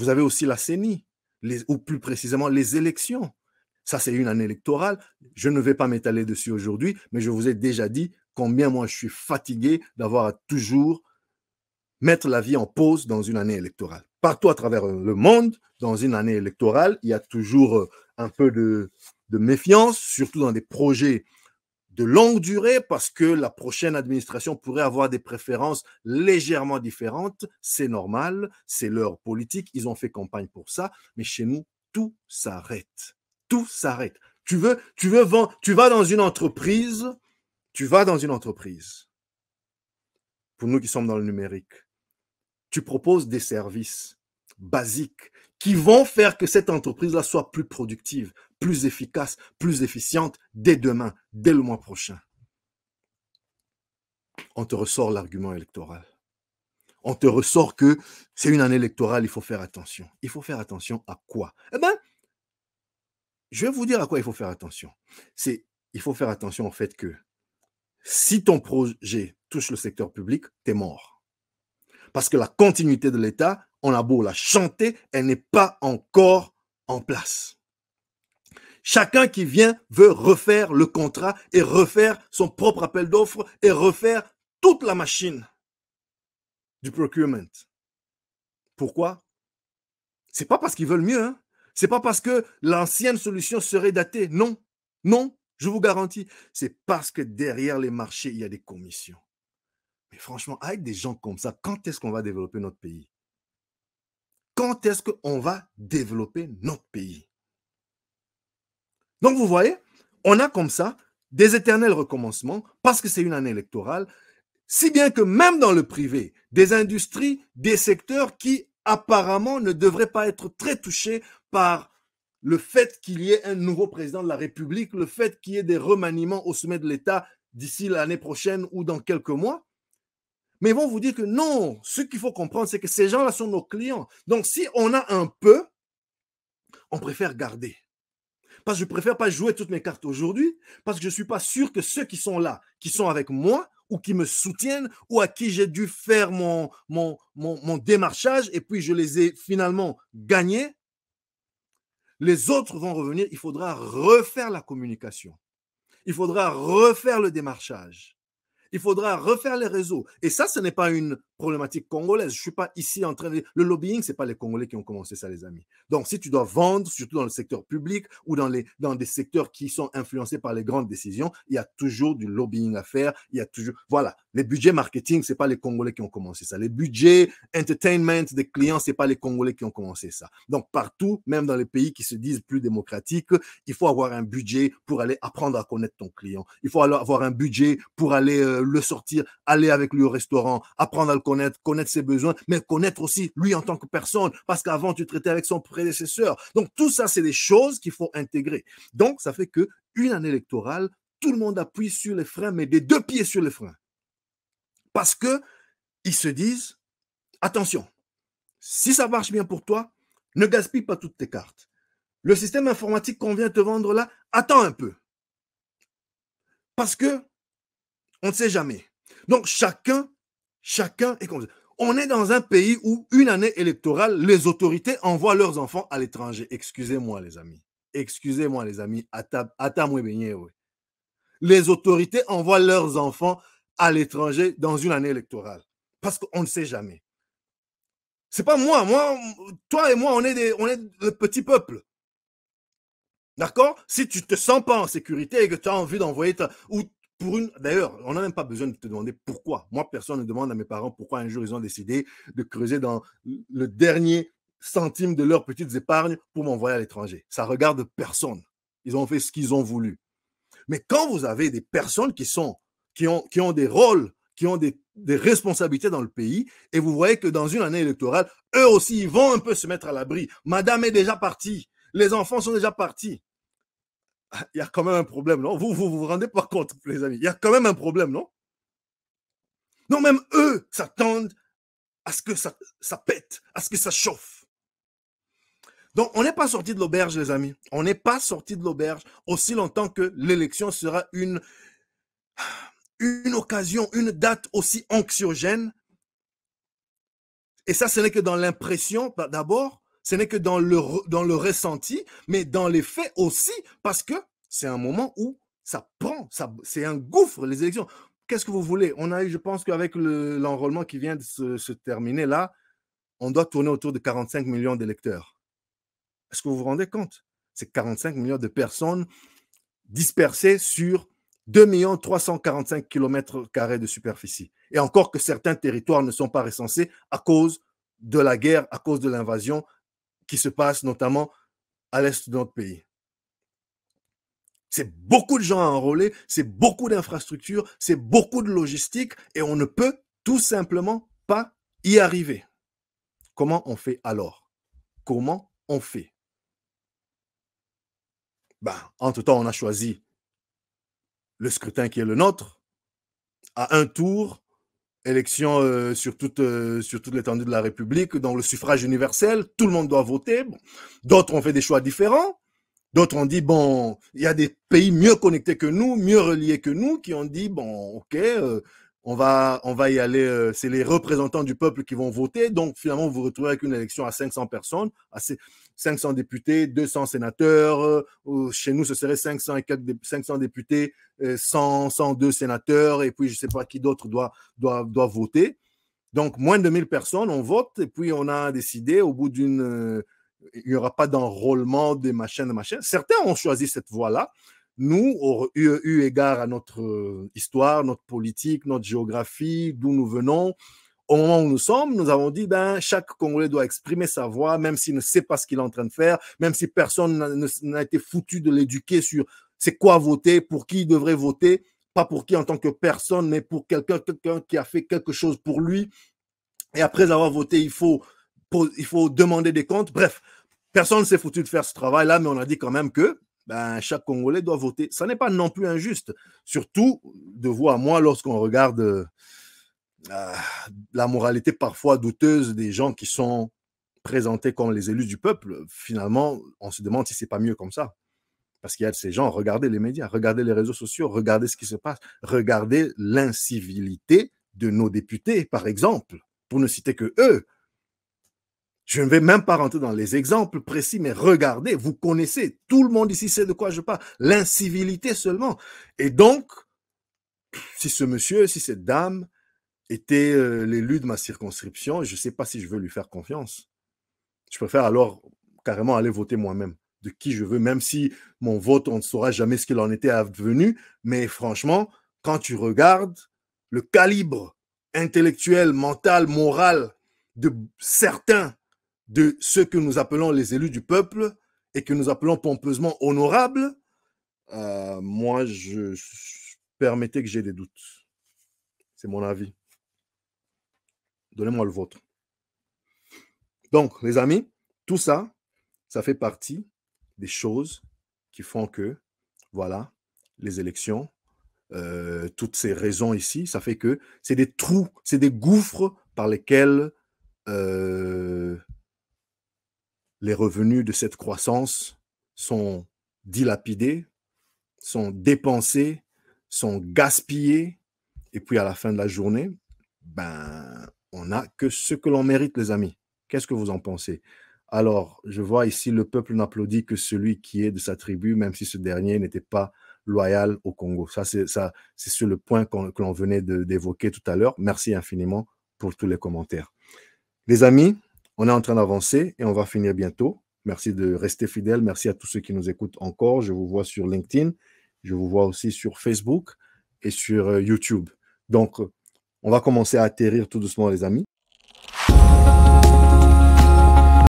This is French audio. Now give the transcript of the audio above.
Vous avez aussi la CENI, ou plus précisément les élections. Ça, c'est une année électorale. Je ne vais pas m'étaler dessus aujourd'hui, mais je vous ai déjà dit combien moi je suis fatigué d'avoir à toujours mettre la vie en pause dans une année électorale. Partout à travers euh, le monde, dans une année électorale, il y a toujours euh, un peu de, de méfiance, surtout dans des projets de longue durée parce que la prochaine administration pourrait avoir des préférences légèrement différentes. C'est normal, c'est leur politique, ils ont fait campagne pour ça, mais chez nous, tout s'arrête. Tout s'arrête. Tu veux, tu veux vendre, tu vas dans une entreprise, tu vas dans une entreprise. Pour nous qui sommes dans le numérique, tu proposes des services basiques qui vont faire que cette entreprise-là soit plus productive, plus efficace, plus efficiente dès demain, dès le mois prochain. On te ressort l'argument électoral. On te ressort que c'est une année électorale, il faut faire attention. Il faut faire attention à quoi Eh bien, je vais vous dire à quoi il faut faire attention. C'est il faut faire attention au fait que si ton projet touche le secteur public, tu es mort. Parce que la continuité de l'État, on a beau la chanter, elle n'est pas encore en place. Chacun qui vient veut refaire le contrat et refaire son propre appel d'offres et refaire toute la machine du procurement. Pourquoi C'est pas parce qu'ils veulent mieux. Ce hein. C'est pas parce que l'ancienne solution serait datée. Non, non, je vous garantis. C'est parce que derrière les marchés, il y a des commissions. Mais franchement, avec des gens comme ça, quand est-ce qu'on va développer notre pays Quand est-ce qu'on va développer notre pays Donc, vous voyez, on a comme ça des éternels recommencements parce que c'est une année électorale, si bien que même dans le privé, des industries, des secteurs qui apparemment ne devraient pas être très touchés par le fait qu'il y ait un nouveau président de la République, le fait qu'il y ait des remaniements au sommet de l'État d'ici l'année prochaine ou dans quelques mois, mais ils vont vous dire que non, ce qu'il faut comprendre, c'est que ces gens-là sont nos clients. Donc, si on a un peu, on préfère garder. Parce que je préfère pas jouer toutes mes cartes aujourd'hui, parce que je ne suis pas sûr que ceux qui sont là, qui sont avec moi, ou qui me soutiennent, ou à qui j'ai dû faire mon, mon, mon, démarchage, et puis je les ai finalement gagnés, les autres vont revenir, il faudra refaire la communication, il faudra refaire le démarchage il faudra refaire les réseaux. Et ça, ce n'est pas une problématique congolaise. Je ne suis pas ici en train de... Le lobbying, ce n'est pas les Congolais qui ont commencé ça, les amis. Donc, si tu dois vendre, surtout dans le secteur public ou dans, les, dans des secteurs qui sont influencés par les grandes décisions, il y a toujours du lobbying à faire. Il y a toujours... Voilà. Les budgets marketing, c'est pas les Congolais qui ont commencé ça. Les budgets entertainment des clients, ce n'est pas les Congolais qui ont commencé ça. Donc, partout, même dans les pays qui se disent plus démocratiques, il faut avoir un budget pour aller apprendre à connaître ton client. Il faut avoir un budget pour aller euh, le sortir, aller avec lui au restaurant, apprendre à le connaître, ses besoins, mais connaître aussi lui en tant que personne, parce qu'avant, tu traitais avec son prédécesseur. Donc, tout ça, c'est des choses qu'il faut intégrer. Donc, ça fait que une année électorale, tout le monde appuie sur les freins, mais des deux pieds sur les freins. Parce que ils se disent, attention, si ça marche bien pour toi, ne gaspille pas toutes tes cartes. Le système informatique qu'on vient te vendre là, attends un peu. Parce que on ne sait jamais. Donc chacun Chacun est comme ça. On est dans un pays où une année électorale, les autorités envoient leurs enfants à l'étranger. Excusez-moi, les amis. Excusez-moi, les amis. Les autorités envoient leurs enfants à l'étranger dans une année électorale. Parce qu'on ne sait jamais. C'est pas moi. Moi, toi et moi, on est des, on est le petit peuple. D'accord Si tu te sens pas en sécurité et que tu as envie d'envoyer ta, pour une. D'ailleurs, on n'a même pas besoin de te demander pourquoi. Moi, personne ne demande à mes parents pourquoi un jour ils ont décidé de creuser dans le dernier centime de leurs petites épargnes pour m'envoyer à l'étranger. Ça regarde personne. Ils ont fait ce qu'ils ont voulu. Mais quand vous avez des personnes qui sont, qui ont, qui ont des rôles, qui ont des, des responsabilités dans le pays, et vous voyez que dans une année électorale, eux aussi, ils vont un peu se mettre à l'abri. Madame est déjà partie. Les enfants sont déjà partis. il y a quand même un problème, non vous, vous vous rendez pas compte, les amis. Il y a quand même un problème, non Non, même eux s'attendent à ce que ça, pète, à ce que ça chauffe. Donc, on n'est pas sorti de l'auberge, les amis. On n'est pas sorti de l'auberge aussi longtemps que l'élection sera une, une occasion, une date aussi anxiogène. Et ça, ce n'est que dans l'impression, d'abord, ce n'est que dans le, dans le ressenti, mais dans les faits aussi, parce que c'est un moment où ça prend, c'est un gouffre, les élections. Qu'est-ce que vous voulez On a, je pense qu'avec l'enrôlement qui vient de se, terminer là, on doit tourner autour de 45 millions d'électeurs. Est-ce que vous vous rendez compte C'est 45 millions de personnes dispersées sur 2 345 km de superficie. Et encore que certains territoires ne sont pas recensés à cause de la guerre, à cause de l'invasion, qui se passe notamment à l'est de notre pays. C'est beaucoup de gens à enrôler, c'est beaucoup d'infrastructures, c'est beaucoup de logistique et on ne peut tout simplement pas y arriver. Comment on fait alors Comment on fait ben, Entre-temps, on a choisi le scrutin qui est le nôtre, à un tour, Élections euh, sur toute euh, sur toute l'étendue de la République, dans le suffrage universel, tout le monde doit voter. D'autres ont fait des choix différents. D'autres ont dit bon, il y a des pays mieux connectés que nous, mieux reliés que nous, qui ont dit bon, ok, euh, on va, on va y aller, euh, c'est les représentants du peuple qui vont voter. Donc, finalement, vous vous retrouvez avec une élection à 500 personnes, à 500 députés, 200 sénateurs. Euh, chez nous, ce serait 500, 500 députés, 100, euh, 102 sénateurs, et puis je ne sais pas qui d'autre doit, voter. Donc, moins de 1000 personnes, on vote, et puis on a décidé au bout d'une. il n'y aura pas d'enrôlement, des machins, des machins. Certains ont choisi cette voie-là nous, eu, eu, égard à notre euh, histoire, notre politique, notre géographie, d'où nous venons, au moment où nous sommes, nous avons dit, ben, chaque Congolais doit exprimer sa voix, même s'il ne sait pas ce qu'il est en train de faire, même si personne n'a été foutu de l'éduquer sur c'est quoi voter, pour qui il devrait voter, pas pour qui en tant que personne, mais pour quelqu'un quelqu'un qui a fait quelque chose pour lui. Et après avoir voté, il faut, il faut demander des comptes. Bref, personne ne s'est foutu de faire ce travail-là, mais on a dit quand même que ben, chaque Congolais doit voter. Ça n'est pas non plus injuste, surtout de voir, à moi lorsqu'on regarde euh, ah, la moralité parfois douteuse des gens qui sont présentés comme les élus du peuple. Finalement, on se demande si c'est pas mieux comme ça. Parce qu'il y a ces gens, regardez les médias, regardez les réseaux sociaux, regardez ce qui se passe, regardez l'incivilité de nos députés, par exemple, pour ne citer que eux. Je ne vais même pas rentrer dans les exemples précis, mais regardez, vous connaissez, tout le monde ici sait de quoi je parle, l'incivilité seulement. Et donc, si ce monsieur, si cette dame était euh, l'élu de ma circonscription, je ne sais pas si je veux lui faire confiance. Je préfère alors carrément aller voter moi-même de qui je veux, même si mon vote, on ne saura jamais ce qu'il en était advenu. Mais franchement, quand tu regardes le calibre intellectuel, mental, moral de certains de ceux que nous appelons les élus du peuple et que nous appelons pompeusement honorables, euh, moi, je, permettez que j'ai des doutes. C'est mon avis. Donnez-moi le vôtre. Donc, les amis, tout ça, ça fait partie des choses qui font que, voilà, les élections, euh, toutes ces raisons ici, ça fait que c'est des trous, c'est des gouffres par lesquels euh, les revenus de cette croissance sont dilapidés, sont dépensés, sont gaspillés, et puis à la fin de la journée, ben, on n'a que ce que l'on mérite, les amis. Qu'est-ce que vous en pensez Alors, je vois ici, le peuple n'applaudit que celui qui est de sa tribu, même si ce dernier n'était pas loyal au Congo. Ça, c'est ça, c'est sur le point qu'on, que l'on venait de, d'évoquer tout à l'heure. Merci infiniment pour tous les commentaires. Les amis, on est en train d'avancer et on va finir bientôt. Merci de rester fidèle. Merci à tous ceux qui nous écoutent encore. Je vous vois sur LinkedIn. Je vous vois aussi sur Facebook et sur euh, YouTube. Donc, on va commencer à atterrir tout doucement, les amis.